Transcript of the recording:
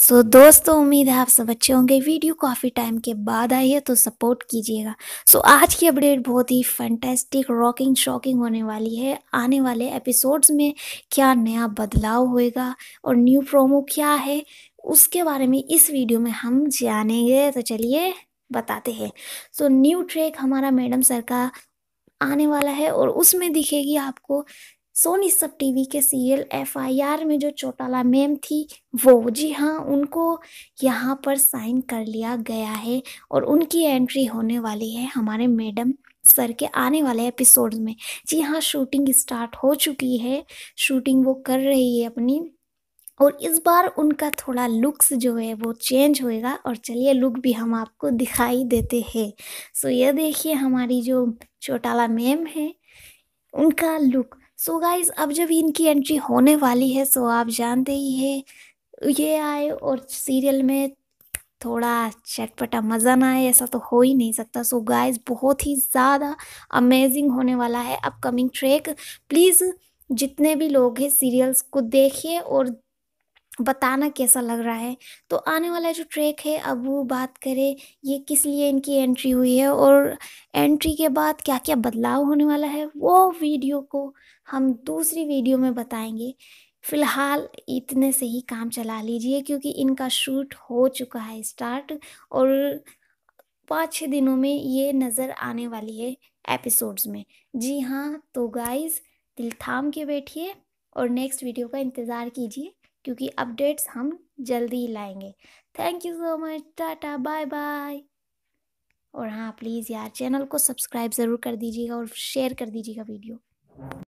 सो so, दोस्तों उम्मीद है आप सब अच्छे होंगे वीडियो काफ़ी टाइम के बाद आई है तो सपोर्ट कीजिएगा सो so, आज की अपडेट बहुत ही फैंटेस्टिक रॉकिंग शॉकिंग होने वाली है आने वाले एपिसोड्स में क्या नया बदलाव होएगा और न्यू प्रोमो क्या है उसके बारे में इस वीडियो में हम जानेंगे तो चलिए बताते हैं सो so, न्यू ट्रैक हमारा मैडम सर का आने वाला है और उसमें दिखेगी आपको सोनी सब टीवी के सीरियल एफआईआर में जो चौटाला मैम थी वो जी हाँ उनको यहाँ पर साइन कर लिया गया है और उनकी एंट्री होने वाली है हमारे मैडम सर के आने वाले एपिसोड में जी हाँ शूटिंग स्टार्ट हो चुकी है शूटिंग वो कर रही है अपनी और इस बार उनका थोड़ा लुक्स जो है वो चेंज होएगा और चलिए लुक भी हम आपको दिखाई देते हैं सो ये देखिए हमारी जो चौटाला मैम है उनका लुक सो so गाइज अब जब इनकी एंट्री होने वाली है सो so आप जानते ही है ये आए और सीरियल में थोड़ा चटपटा मज़ा ना आए ऐसा तो हो ही नहीं सकता सो so गाइज बहुत ही ज़्यादा अमेजिंग होने वाला है अपकमिंग ट्रैक प्लीज़ जितने भी लोग हैं सीरियल्स को देखिए और बताना कैसा लग रहा है तो आने वाला जो ट्रैक है अब वो बात करें ये किस लिए इनकी एंट्री हुई है और एंट्री के बाद क्या क्या बदलाव होने वाला है वो वीडियो को हम दूसरी वीडियो में बताएंगे फ़िलहाल इतने से ही काम चला लीजिए क्योंकि इनका शूट हो चुका है स्टार्ट और पाँच छः दिनों में ये नज़र आने वाली है एपिसोड्स में जी हाँ तो गाइज़ दिल थाम के बैठिए और नेक्स्ट वीडियो का इंतज़ार कीजिए क्योंकि अपडेट्स हम जल्दी ही लाएंगे thank you so much tata bye bye और हाँ प्लीज़ यार चैनल को सब्सक्राइब ज़रूर कर दीजिएगा और शेयर कर दीजिएगा वीडियो